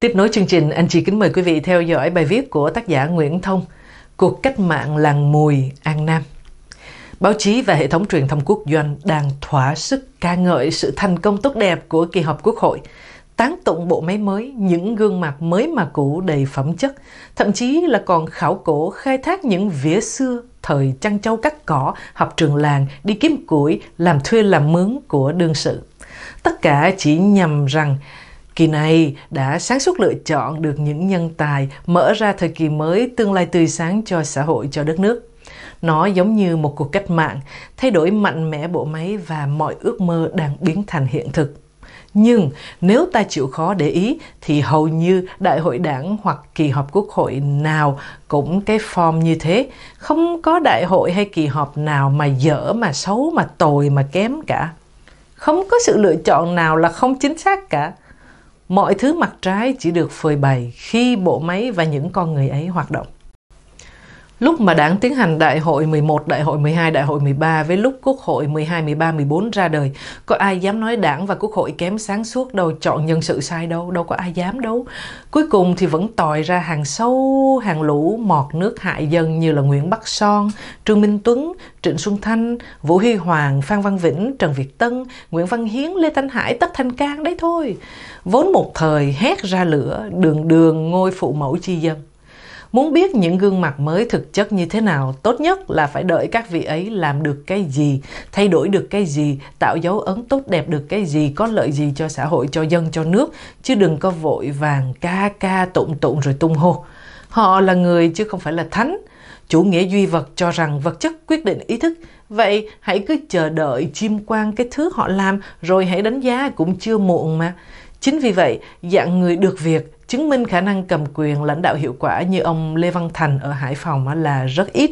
Tiếp nối chương trình, anh chị kính mời quý vị theo dõi bài viết của tác giả Nguyễn Thông, Cuộc cách mạng làng mùi An Nam. Báo chí và hệ thống truyền thông quốc doanh đang thỏa sức ca ngợi sự thành công tốt đẹp của kỳ họp quốc hội – tán tụng bộ máy mới, những gương mặt mới mà cũ đầy phẩm chất, thậm chí là còn khảo cổ khai thác những vỉa xưa thời chăn trâu cắt cỏ, học trường làng, đi kiếm củi, làm thuê làm mướn của đương sự. Tất cả chỉ nhằm rằng Kỳ này đã sáng suốt lựa chọn được những nhân tài mở ra thời kỳ mới tương lai tươi sáng cho xã hội, cho đất nước. Nó giống như một cuộc cách mạng, thay đổi mạnh mẽ bộ máy và mọi ước mơ đang biến thành hiện thực. Nhưng nếu ta chịu khó để ý thì hầu như đại hội đảng hoặc kỳ họp quốc hội nào cũng cái form như thế. Không có đại hội hay kỳ họp nào mà dở, mà xấu, mà tồi, mà kém cả. Không có sự lựa chọn nào là không chính xác cả. Mọi thứ mặt trái chỉ được phơi bày khi bộ máy và những con người ấy hoạt động lúc mà đảng tiến hành đại hội 11, đại hội 12, đại hội 13 với lúc quốc hội 12, 13, 14 ra đời, có ai dám nói đảng và quốc hội kém sáng suốt đâu, chọn nhân sự sai đâu, đâu có ai dám đâu. Cuối cùng thì vẫn tòi ra hàng sâu, hàng lũ mọt nước hại dân như là Nguyễn Bắc Son, Trương Minh Tuấn, Trịnh Xuân Thanh, Vũ Huy Hoàng, Phan Văn Vĩnh, Trần Việt Tân, Nguyễn Văn Hiến, Lê Thanh Hải, Tất Thanh Cang đấy thôi. Vốn một thời hét ra lửa, đường đường ngôi phụ mẫu chi dân Muốn biết những gương mặt mới thực chất như thế nào, tốt nhất là phải đợi các vị ấy làm được cái gì, thay đổi được cái gì, tạo dấu ấn tốt đẹp được cái gì, có lợi gì cho xã hội, cho dân, cho nước, chứ đừng có vội vàng ca ca tụng tụng rồi tung hô. Họ là người chứ không phải là thánh. Chủ nghĩa duy vật cho rằng vật chất quyết định ý thức, Vậy hãy cứ chờ đợi chiêm quan cái thứ họ làm rồi hãy đánh giá cũng chưa muộn mà. Chính vì vậy, dạng người được việc chứng minh khả năng cầm quyền lãnh đạo hiệu quả như ông Lê Văn Thành ở Hải Phòng là rất ít.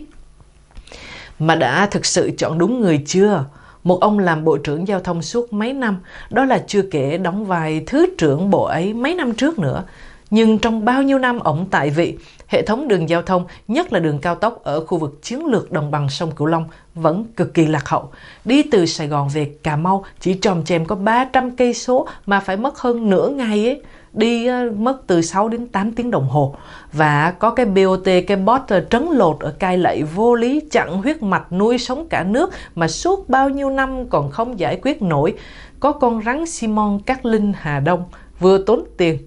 Mà đã thực sự chọn đúng người chưa? Một ông làm bộ trưởng giao thông suốt mấy năm, đó là chưa kể đóng vai thứ trưởng bộ ấy mấy năm trước nữa. Nhưng trong bao nhiêu năm ổng tại vị, hệ thống đường giao thông, nhất là đường cao tốc ở khu vực chiến lược đồng bằng sông Cửu Long vẫn cực kỳ lạc hậu. Đi từ Sài Gòn về Cà Mau chỉ tròm chèm có 300 cây số mà phải mất hơn nửa ngày ấy đi ờ, mất từ 6 đến 8 tiếng đồng hồ và có cái BOT cái bot ờ, trấn lột ở cai lệ vô lý chặn huyết mạch nuôi sống cả nước mà suốt bao nhiêu năm còn không giải quyết nổi có con rắn Simon Cát Linh Hà Đông vừa tốn tiền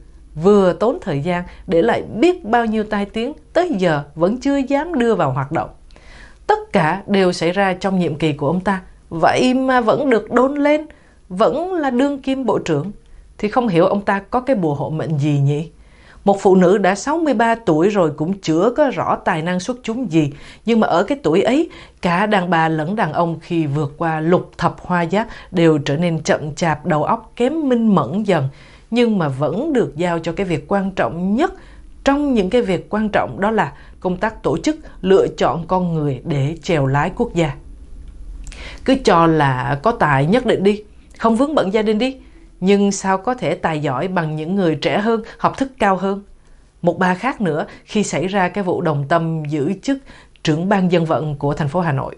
vừa tốn thời gian để lại biết bao nhiêu tai tiếng tới giờ vẫn chưa dám đưa vào hoạt động tất cả đều xảy ra trong nhiệm kỳ của ông ta vậy mà vẫn được đôn lên vẫn là đương kim bộ trưởng thì không hiểu ông ta có cái bùa hộ mệnh gì nhỉ? Một phụ nữ đã 63 tuổi rồi cũng chưa có rõ tài năng xuất chúng gì, nhưng mà ở cái tuổi ấy, cả đàn bà lẫn đàn ông khi vượt qua lục thập hoa giáp đều trở nên chậm chạp, đầu óc kém minh mẫn dần, nhưng mà vẫn được giao cho cái việc quan trọng nhất trong những cái việc quan trọng đó là công tác tổ chức lựa chọn con người để chèo lái quốc gia. Cứ cho là có tài nhất định đi, không vướng bận gia đình đi, nhưng sao có thể tài giỏi bằng những người trẻ hơn học thức cao hơn một bà khác nữa khi xảy ra cái vụ đồng tâm giữ chức trưởng ban dân vận của thành phố hà nội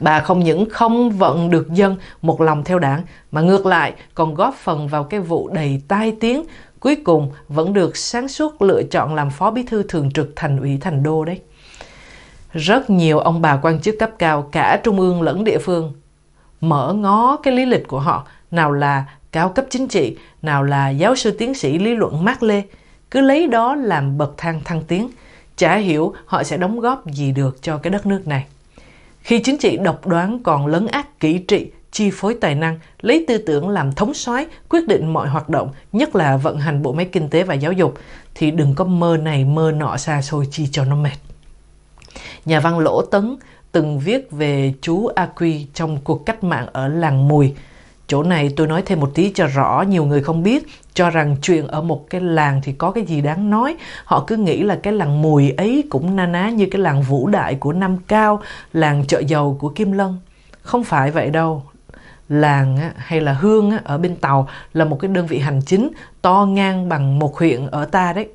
bà không những không vận được dân một lòng theo đảng mà ngược lại còn góp phần vào cái vụ đầy tai tiếng cuối cùng vẫn được sáng suốt lựa chọn làm phó bí thư thường trực thành ủy thành đô đấy rất nhiều ông bà quan chức cấp cao cả trung ương lẫn địa phương mở ngó cái lý lịch của họ nào là cao cấp chính trị, nào là giáo sư tiến sĩ lý luận Mác Lê, cứ lấy đó làm bậc thang thăng tiến, chả hiểu họ sẽ đóng góp gì được cho cái đất nước này. Khi chính trị độc đoán còn lấn ác kỹ trị, chi phối tài năng, lấy tư tưởng làm thống soái, quyết định mọi hoạt động, nhất là vận hành bộ máy kinh tế và giáo dục, thì đừng có mơ này mơ nọ xa xôi chi cho nó mệt. Nhà văn Lỗ Tấn từng viết về chú A Quy trong cuộc cách mạng ở làng Mùi Chỗ này tôi nói thêm một tí cho rõ, nhiều người không biết, cho rằng chuyện ở một cái làng thì có cái gì đáng nói. Họ cứ nghĩ là cái làng mùi ấy cũng na ná như cái làng vũ đại của Nam Cao, làng chợ dầu của Kim Lân. Không phải vậy đâu, làng hay là hương ở bên Tàu là một cái đơn vị hành chính to ngang bằng một huyện ở ta đấy.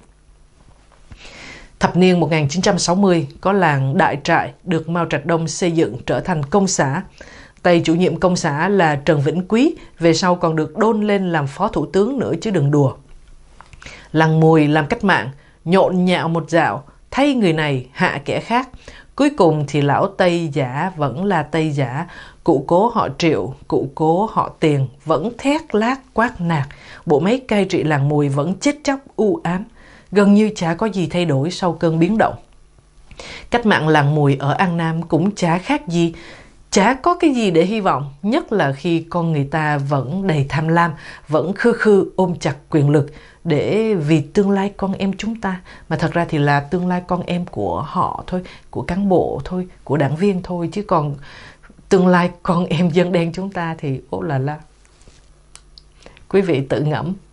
Thập niên 1960 có làng Đại Trại được Mao Trạch Đông xây dựng trở thành công xã. Tay chủ nhiệm công xã là Trần Vĩnh Quý, về sau còn được đôn lên làm phó thủ tướng nữa chứ đừng đùa. Lăng mùi làm cách mạng, nhộn nhạo một dạo, thay người này hạ kẻ khác. Cuối cùng thì lão Tây giả vẫn là Tây giả, cụ cố họ triệu, cụ cố họ tiền, vẫn thét lát quát nạt. Bộ máy cai trị làng mùi vẫn chết chóc u ám, gần như chả có gì thay đổi sau cơn biến động. Cách mạng làng mùi ở An Nam cũng chả khác gì, chả có cái gì để hy vọng nhất là khi con người ta vẫn đầy tham lam vẫn khư khư ôm chặt quyền lực để vì tương lai con em chúng ta mà thật ra thì là tương lai con em của họ thôi của cán bộ thôi của đảng viên thôi chứ còn tương lai con em dân đen chúng ta thì ô là la quý vị tự ngẫm